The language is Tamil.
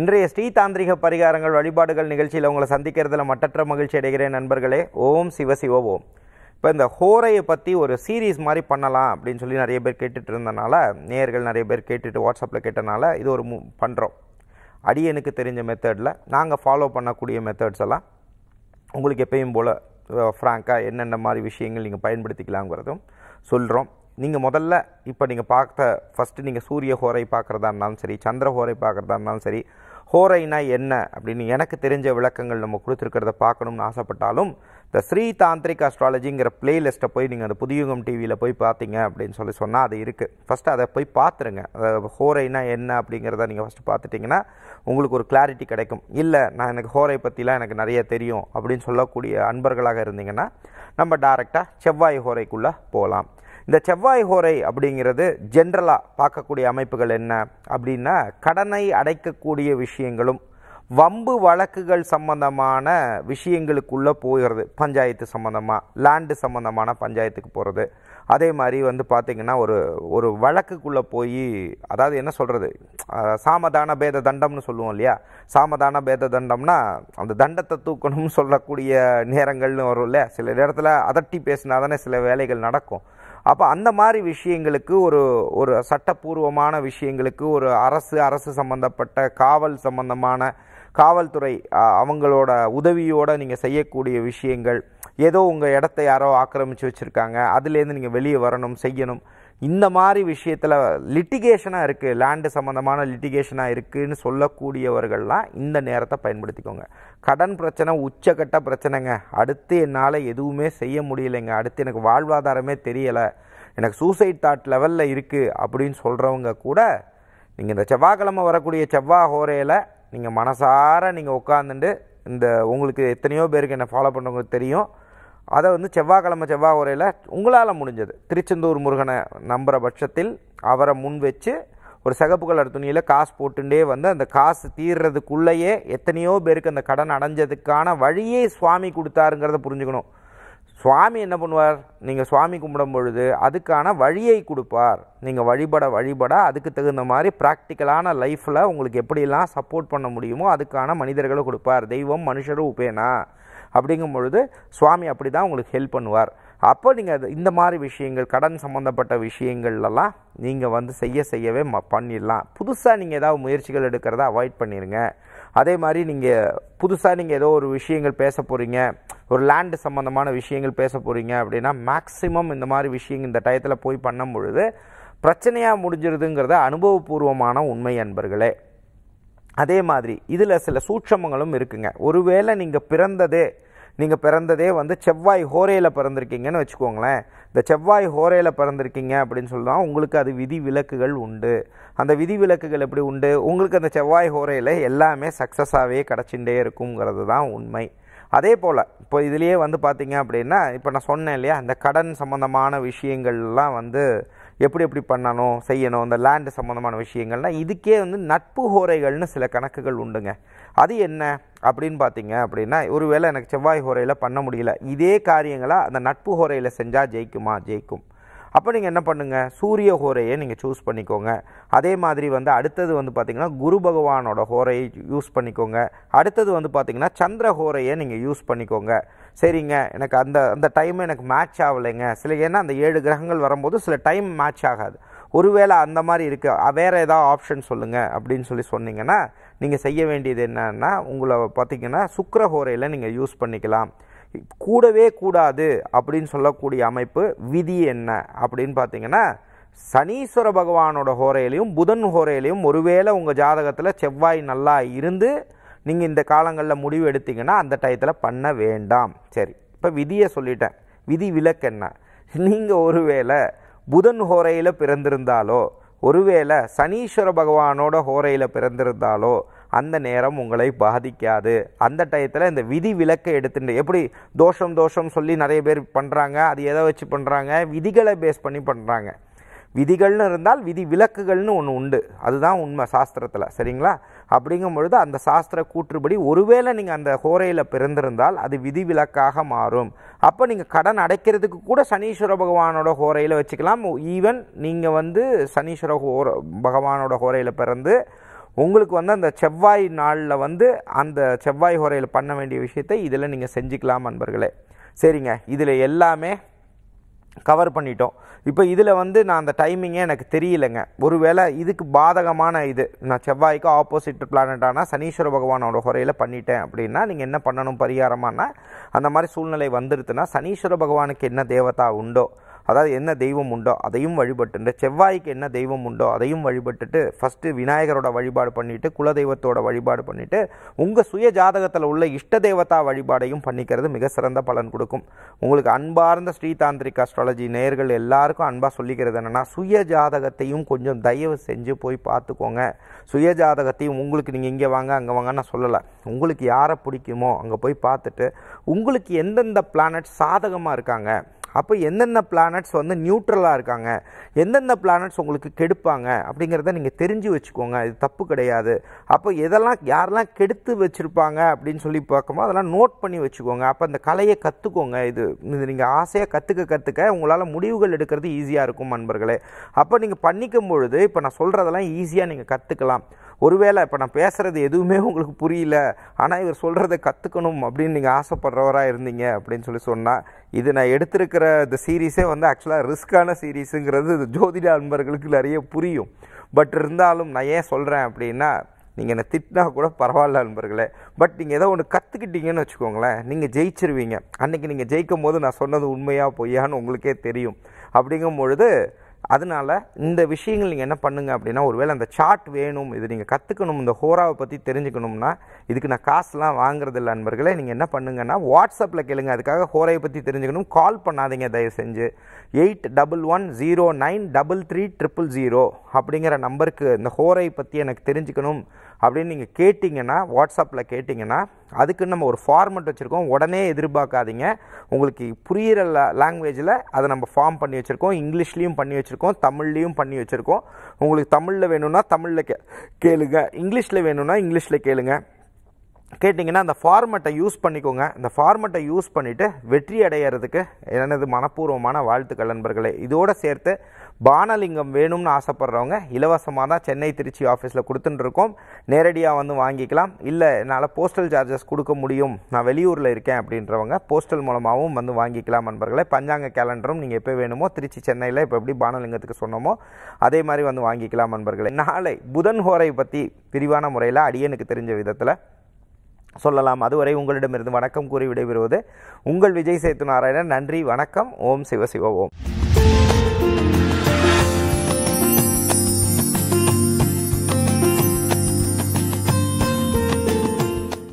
இன்றைய ஸ்ரீ தாந்திரிக பரிகாரங்கள் வழிபாடுகள் நிகழ்ச்சியில் உங்களை சந்திக்கிறதுல மட்டற்ற மகிழ்ச்சி அடைகிறேன் நண்பர்களே ஓம் சிவ சிவ ஓம் இப்போ இந்த ஹோரையை பற்றி ஒரு சீரீஸ் மாதிரி பண்ணலாம் அப்படின்னு சொல்லி நிறைய பேர் கேட்டுட்டு இருந்தனால நேர்கள் நிறைய பேர் கேட்டுட்டு வாட்ஸ்அப்பில் கேட்டனால இது ஒரு மூ பண்ணுறோம் அடியனுக்கு தெரிஞ்ச மெத்தடில் நாங்கள் ஃபாலோ பண்ணக்கூடிய மெத்தட்ஸ் எல்லாம் உங்களுக்கு எப்பயும் போல் ஃப்ராங்காக என்னென்ன மாதிரி விஷயங்கள் நீங்கள் பயன்படுத்திக்கலாங்கிறதும் சொல்கிறோம் நீங்கள் முதல்ல இப்போ நீங்கள் பார்த்த ஃபஸ்ட்டு நீங்கள் சூரிய ஹோரை பார்க்குறதா இருந்தாலும் சரி சந்திர ஹோரை பார்க்குறதா இருந்தாலும் சரி ஹோரைனா என்ன அப்படின்னு எனக்கு தெரிஞ்ச விளக்கங்கள் நம்ம கொடுத்துருக்கிறத பார்க்கணும்னு ஆசைப்பட்டாலும் இந்த ஸ்ரீ தாந்திரிக் அஸ்ட்ராலஜிங்கிற பிளேலிஸ்ட்டை போய் நீங்கள் அந்த புதியுகம் டிவியில் போய் பார்த்தீங்க அப்படின்னு சொல்லி சொன்னால் அது இருக்குது ஃபஸ்ட்டு அதை போய் பார்த்துருங்க ஹோரைனா என்ன அப்படிங்கிறத நீங்கள் ஃபஸ்ட்டு பார்த்துட்டிங்கன்னா உங்களுக்கு ஒரு கிளாரிட்டி கிடைக்கும் இல்லை நான் எனக்கு ஹோரை பற்றிலாம் எனக்கு நிறைய தெரியும் அப்படின்னு சொல்லக்கூடிய அன்பர்களாக இருந்தீங்கன்னா நம்ம டேரெக்டாக செவ்வாய் ஹோரைக்குள்ளே போகலாம் இந்த செவ்வாய் ஹோரை அப்படிங்கிறது ஜென்ரலாக பார்க்கக்கூடிய அமைப்புகள் என்ன அப்படின்னா கடனை அடைக்கக்கூடிய விஷயங்களும் வம்பு வழக்குகள் சம்பந்தமான விஷயங்களுக்குள்ளே போகிறது பஞ்சாயத்து சம்மந்தமாக லேண்டு சம்மந்தமான பஞ்சாயத்துக்கு போகிறது அதே மாதிரி வந்து பார்த்திங்கன்னா ஒரு ஒரு வழக்குக்குள்ளே போய் அதாவது என்ன சொல்கிறது சாமதான பேத தண்டம்னு சொல்லுவோம் இல்லையா சாமதான பேத தண்டம்னா அந்த தண்டத்தை தூக்கணும்னு சொல்லக்கூடிய நேரங்கள்னு வரும் இல்லையா சில நேரத்தில் அதட்டி பேசினா தானே சில வேலைகள் நடக்கும் அப்போ அந்த மாதிரி விஷயங்களுக்கு ஒரு ஒரு சட்டப்பூர்வமான விஷயங்களுக்கு ஒரு அரசு அரசு சம்மந்தப்பட்ட காவல் சம்மந்தமான காவல்துறை அவங்களோட உதவியோடு நீங்கள் செய்யக்கூடிய விஷயங்கள் ஏதோ உங்கள் இடத்த யாரோ ஆக்கிரமித்து வச்சுருக்காங்க அதுலேருந்து நீங்கள் வெளியே வரணும் செய்யணும் இந்த மாதிரி விஷயத்தில் லிட்டிகேஷனாக இருக்குது லேண்டு சம்மந்தமான லிட்டிகேஷனாக இருக்குதுன்னு சொல்லக்கூடியவர்கள்லாம் இந்த நேரத்தை பயன்படுத்திக்கோங்க கடன் பிரச்சனை உச்சக்கட்ட பிரச்சனைங்க அடுத்து என்னால் எதுவுமே செய்ய முடியலைங்க அடுத்து எனக்கு வாழ்வாதாரமே தெரியலை எனக்கு சூசைட் தாட் லெவலில் இருக்குது அப்படின்னு சொல்கிறவங்க கூட நீங்கள் இந்த செவ்வாய்க்கிழமை வரக்கூடிய செவ்வாய் ஹோரையில் நீங்கள் மனசார நீங்கள் உட்காந்துட்டு இந்த உங்களுக்கு எத்தனையோ பேருக்கு என்னை ஃபாலோ பண்ணுறவங்களுக்கு தெரியும் அதை வந்து செவ்வாய்க்கிழமை செவ்வாய் உரையில் உங்களால் முடிஞ்சது திருச்செந்தூர் முருகனை நம்புகிற பட்சத்தில் அவரை முன் வச்சு ஒரு சகப்பு கலர் துணியில் காசு போட்டுட்டே வந்து அந்த காசு தீர்றதுக்குள்ளேயே எத்தனையோ பேருக்கு அந்த கடன் அடைஞ்சதுக்கான வழியே சுவாமி கொடுத்தாருங்கிறத புரிஞ்சுக்கணும் சுவாமி என்ன பண்ணுவார் நீங்கள் சுவாமி கும்பிடும் பொழுது அதுக்கான வழியை கொடுப்பார் நீங்கள் வழிபட வழிபட அதுக்கு தகுந்த மாதிரி ப்ராக்டிக்கலான லைஃப்பில் உங்களுக்கு எப்படிலாம் சப்போர்ட் பண்ண முடியுமோ அதுக்கான மனிதர்களை கொடுப்பார் தெய்வம் மனுஷரும் உபேனா அப்படிங்கும் பொழுது சுவாமி அப்படி தான் உங்களுக்கு ஹெல்ப் பண்ணுவார் அப்போ நீங்கள் அது இந்த மாதிரி விஷயங்கள் கடன் சம்மந்தப்பட்ட விஷயங்கள்லாம் நீங்கள் வந்து செய்ய செய்யவே ம பண்ணிடலாம் புதுசாக நீங்கள் ஏதாவது முயற்சிகள் எடுக்கிறத அவாய்ட் பண்ணிடுங்க அதே மாதிரி நீங்கள் புதுசாக நீங்கள் ஏதோ ஒரு விஷயங்கள் பேச போகிறீங்க ஒரு லேண்டு சம்மந்தமான விஷயங்கள் பேச போகிறீங்க அப்படின்னா மேக்ஸிமம் இந்த மாதிரி விஷயங்கள் இந்த டயத்தில் போய் பண்ணும் பொழுது பிரச்சனையாக முடிஞ்சிருதுங்கிறத அனுபவபூர்வமான உண்மை அன்பர்களே அதே மாதிரி இதில் சில சூட்சமங்களும் இருக்குங்க ஒருவேளை நீங்கள் பிறந்ததே நீங்கள் பிறந்ததே வந்து செவ்வாய் ஹோரையில் பிறந்திருக்கீங்கன்னு வச்சுக்கோங்களேன் இந்த செவ்வாய் ஹோரையில் பிறந்திருக்கீங்க அப்படின்னு சொல்லலாம் உங்களுக்கு அது விதி விலக்குகள் உண்டு அந்த விதி விலக்குகள் எப்படி உண்டு உங்களுக்கு அந்த செவ்வாய் ஹோரையில் எல்லாமே சக்ஸஸாகவே கிடச்சிட்டே இருக்குங்கிறது தான் உண்மை அதே போல் இப்போ இதுலேயே வந்து பார்த்திங்க அப்படின்னா இப்போ நான் சொன்னேன் இல்லையா அந்த கடன் சம்மந்தமான விஷயங்கள்லாம் வந்து எப்படி எப்படி பண்ணணும் செய்யணும் இந்த லேண்டு சம்மந்தமான விஷயங்கள்லாம் இதுக்கே வந்து நட்பு ஹோரைகள்னு சில கணக்குகள் உண்டுங்க அது என்ன அப்படின்னு பார்த்தீங்க அப்படின்னா ஒரு வேளை எனக்கு செவ்வாய் ஹோரையில் பண்ண முடியல இதே காரியங்களாக அந்த நட்பு ஹோரையில் செஞ்சால் ஜெயிக்குமா ஜெயிக்கும் அப்போ நீங்கள் என்ன பண்ணுங்கள் சூரிய ஹோரையை நீங்கள் சூஸ் பண்ணிக்கோங்க அதே மாதிரி வந்து அடுத்தது வந்து பார்த்திங்கன்னா குரு பகவானோட ஹோரையை யூஸ் பண்ணிக்கோங்க அடுத்தது வந்து பார்த்திங்கன்னா சந்திர ஹோரையை நீங்கள் யூஸ் பண்ணிக்கோங்க சரிங்க எனக்கு அந்த அந்த டைம் எனக்கு மேட்ச் ஆகலைங்க சில ஏன்னா அந்த ஏழு கிரகங்கள் வரும்போது சில டைம் மேட்ச் ஆகாது ஒருவேளை அந்த மாதிரி இருக்குது வேறு ஏதாவது ஆப்ஷன் சொல்லுங்கள் அப்படின்னு சொல்லி சொன்னீங்கன்னா நீங்கள் செய்ய வேண்டியது என்னென்னா உங்களை பார்த்திங்கன்னா சுக்கர ஹோரையில் நீங்கள் யூஸ் பண்ணிக்கலாம் கூடவே கூடாது அப்படின்னு சொல்லக்கூடிய அமைப்பு விதி என்ன அப்படின்னு பார்த்தீங்கன்னா சனீஸ்வர பகவானோட ஹோரையிலையும் புதன் ஹோரையிலையும் ஒருவேளை உங்கள் ஜாதகத்தில் செவ்வாய் நல்லா இருந்து நீங்கள் இந்த காலங்களில் முடிவு எடுத்தீங்கன்னா அந்த டயத்தில் பண்ண வேண்டாம் சரி இப்போ விதியை சொல்லிட்டேன் விதி விலக்கு என்ன நீங்கள் ஒருவேளை புதன் ஹோரையில் பிறந்திருந்தாலோ ஒருவேளை சனீஸ்வர பகவானோட ஹோரையில் பிறந்திருந்தாலோ அந்த நேரம் உங்களை பாதிக்காது அந்த டயத்தில் இந்த விதி விலக்கை எடுத்துட்டு எப்படி தோஷம் தோஷம் சொல்லி நிறைய பேர் பண்ணுறாங்க அது எதை வச்சு பண்ணுறாங்க விதிகளை பேஸ் பண்ணி பண்ணுறாங்க விதிகள்னு இருந்தால் விதி விலக்குகள்னு ஒன்று உண்டு அதுதான் உண்மை சாஸ்திரத்தில் சரிங்களா அப்படிங்கும் பொழுது அந்த சாஸ்திர கூற்றுப்படி ஒருவேளை நீங்கள் அந்த கோரையில் பிறந்திருந்தால் அது விதி விலக்காக மாறும் அப்போ நீங்கள் கடன் அடைக்கிறதுக்கு கூட சனீஸ்வர பகவானோட கோரையில் வச்சுக்கலாம் ஈவன் நீங்கள் வந்து சனீஸ்வர ஹோர பகவானோட கோரையில் பிறந்து உங்களுக்கு வந்து அந்த செவ்வாய் நாளில் வந்து அந்த செவ்வாய் உரையில் பண்ண வேண்டிய விஷயத்தை இதில் நீங்கள் செஞ்சுக்கலாம் நண்பர்களே சரிங்க இதில் எல்லாமே கவர் பண்ணிட்டோம் இப்போ இதில் வந்து நான் அந்த டைமிங்கே எனக்கு தெரியலைங்க ஒருவேளை இதுக்கு பாதகமான இது நான் செவ்வாய்க்கு ஆப்போசிட் பிளானட்டானா சனீஸ்வர பகவானோட குறையில் பண்ணிட்டேன் அப்படின்னா நீங்கள் என்ன பண்ணணும் பரிகாரமானால் அந்த மாதிரி சூழ்நிலை வந்துடுதுன்னா சனீஸ்வர பகவானுக்கு என்ன தேவதா உண்டோ அதாவது என்ன தெய்வம் உண்டோ அதையும் வழிபட்டு செவ்வாய்க்கு என்ன தெய்வம் உண்டோ அதையும் வழிபட்டுட்டு ஃபஸ்ட்டு விநாயகரோட வழிபாடு பண்ணிவிட்டு குலதெய்வத்தோட வழிபாடு பண்ணிவிட்டு உங்கள் சுய ஜாதகத்தில் உள்ள இஷ்ட தெய்வத்தா வழிபாடையும் பண்ணிக்கிறது மிக சிறந்த பலன் கொடுக்கும் உங்களுக்கு அன்பார்ந்த ஸ்ரீதாந்திரிக் அஸ்ட்ராலஜி நேர்கள் எல்லாருக்கும் அன்பாக சொல்லிக்கிறது என்னென்னா சுய ஜாதகத்தையும் கொஞ்சம் தயவு செஞ்சு போய் பார்த்துக்கோங்க சுய ஜாதகத்தையும் உங்களுக்கு நீங்கள் இங்கே வாங்க அங்கே வாங்க நான் சொல்லலை உங்களுக்கு யாரை பிடிக்குமோ அங்கே போய் பார்த்துட்டு உங்களுக்கு எந்தெந்த பிளானட் சாதகமாக இருக்காங்க அப்போ எந்தெந்த பிளானட்ஸ் வந்து நியூட்ரலாக இருக்காங்க எந்தெந்த பிளானட்ஸ் உங்களுக்கு கெடுப்பாங்க அப்படிங்கிறத நீங்கள் தெரிஞ்சு வச்சுக்கோங்க இது தப்பு கிடையாது அப்போ எதெல்லாம் யாரெல்லாம் கெடுத்து வச்சுருப்பாங்க அப்படின்னு சொல்லி பார்க்கும்போது அதெல்லாம் நோட் பண்ணி வச்சுக்கோங்க அப்போ அந்த கலையை கற்றுக்கோங்க இது இது நீங்கள் ஆசையாக கற்றுக்க கற்றுக்க உங்களால் முடிவுகள் எடுக்கிறது ஈஸியாக இருக்கும் நண்பர்களே அப்போ நீங்கள் பண்ணிக்கும் பொழுது இப்போ நான் சொல்கிறதெல்லாம் ஈஸியாக நீங்கள் கற்றுக்கலாம் ஒருவேளை இப்போ நான் பேசுகிறது எதுவுமே உங்களுக்கு புரியல ஆனால் இவர் சொல்கிறத கற்றுக்கணும் அப்படின்னு நீங்கள் ஆசைப்படுறவராக இருந்தீங்க அப்படின்னு சொல்லி சொன்னால் இது நான் எடுத்திருக்கிற இந்த சீரீஸே வந்து ஆக்சுவலாக ரிஸ்க்கான சீரீஸுங்கிறது இது ஜோதிட அன்பர்களுக்கு நிறைய புரியும் பட் இருந்தாலும் நான் ஏன் சொல்கிறேன் அப்படின்னா நீங்கள் என்னை திட்டினா கூட பரவாயில்ல நண்பர்களே பட் நீங்கள் ஏதோ ஒன்று கற்றுக்கிட்டீங்கன்னு வச்சுக்கோங்களேன் நீங்கள் ஜெயிச்சிருவீங்க அன்றைக்கி நீங்கள் ஜெயிக்கும் போது நான் சொன்னது உண்மையாக பொய்யான்னு உங்களுக்கே தெரியும் அப்படிங்கும் பொழுது அதனால் இந்த விஷயங்கள் நீங்கள் என்ன பண்ணுங்கள் அப்படின்னா ஒருவேளை அந்த சார்ட் வேணும் இது நீங்கள் கற்றுக்கணும் இந்த ஹோராவை பற்றி தெரிஞ்சுக்கணும்னா இதுக்கு நான் காசுலாம் வாங்குறதில்ல நண்பர்களே நீங்கள் என்ன பண்ணுங்கன்னா வாட்ஸ்அப்பில் கேளுங்க அதுக்காக ஹோராவை பற்றி தெரிஞ்சுக்கணும் கால் பண்ணாதீங்க தயவு செஞ்சு eight double one zero nine double three triple zero அப்படிங்கிற நம்பருக்கு இந்த ஹோரை பற்றி எனக்கு தெரிஞ்சுக்கணும் அப்படின்னு நீங்கள் கேட்டிங்கன்னா வாட்ஸ்அப்பில் கேட்டிங்கன்னா அதுக்குன்னு நம்ம ஒரு ஃபார்மெட் வச்சுருக்கோம் உடனே எதிர்பார்க்காதீங்க உங்களுக்கு புரிகிற லாங்குவேஜில் அதை நம்ம ஃபார்ம் பண்ணி வச்சுருக்கோம் இங்கிலீஷ்லேயும் பண்ணி வச்சுருக்கோம் தமிழ்லேயும் பண்ணி வச்சுருக்கோம் உங்களுக்கு தமிழில் வேணும்னா தமிழில் கே கேளுங்க இங்கிலீஷில் வேணும்னா இங்கிலீஷில் கேளுங்க கேட்டிங்கன்னா அந்த ஃபார்மெட்டை யூஸ் பண்ணிக்கோங்க இந்த ஃபார்மெட்டை யூஸ் பண்ணிவிட்டு வெற்றி அடையிறதுக்கு எனது மனப்பூர்வமான வாழ்த்துக்கள் நண்பர்களே இதோடு சேர்த்து பானலிங்கம் வேணும்னு ஆசைப்பட்றவங்க இலவசமாக தான் சென்னை திருச்சி ஆஃபீஸில் கொடுத்துட்டுருக்கோம் நேரடியாக வந்து வாங்கிக்கலாம் இல்லை என்னால் போஸ்டல் சார்ஜஸ் கொடுக்க முடியும் நான் வெளியூரில் இருக்கேன் அப்படின்றவங்க போஸ்டல் மூலமாகவும் வந்து வாங்கிக்கலாம் நண்பர்களே பஞ்சாங்க கேலண்டரும் நீங்கள் எப்போ வேணுமோ திருச்சி சென்னையில் இப்போ எப்படி பானலிங்கத்துக்கு சொன்னோமோ அதே மாதிரி வந்து வாங்கிக்கலாம் நண்பர்களே நாளை புதன் ஹோரை பற்றி விரிவான முறையில் அடியனுக்கு தெரிஞ்ச விதத்தில் சொல்லலாம் அதுவரை உங்களிடமிருந்து வணக்கம் கூறி விடைபெறுவது உங்கள் விஜய் சேத்து நாராயணன் நன்றி வணக்கம் ஓம் சிவ சிவ ஓம்